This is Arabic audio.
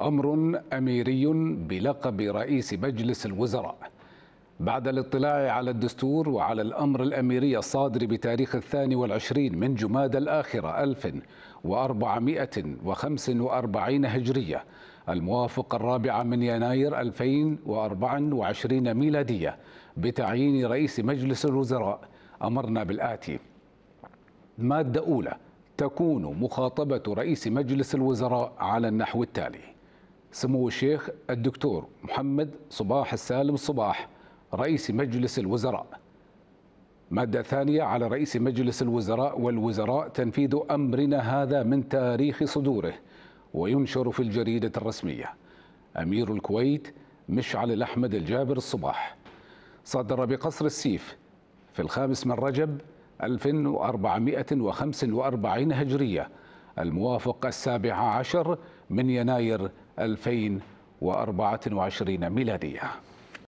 امر اميري بلقب رئيس مجلس الوزراء بعد الاطلاع على الدستور وعلى الأمر الأميري الصادر بتاريخ الثاني والعشرين من جماد الآخرة 1445 هجرية الموافق الرابع من يناير 2024 ميلادية بتعيين رئيس مجلس الوزراء أمرنا بالآتي مادة أولى تكون مخاطبة رئيس مجلس الوزراء على النحو التالي سمو الشيخ الدكتور محمد صباح السالم صباح رئيس مجلس الوزراء مادة ثانية على رئيس مجلس الوزراء والوزراء تنفيذ أمرنا هذا من تاريخ صدوره وينشر في الجريدة الرسمية أمير الكويت مشعل الأحمد الجابر الصباح صدر بقصر السيف في الخامس من رجب 1445 هجرية الموافق السابع عشر من يناير 2024 ميلادية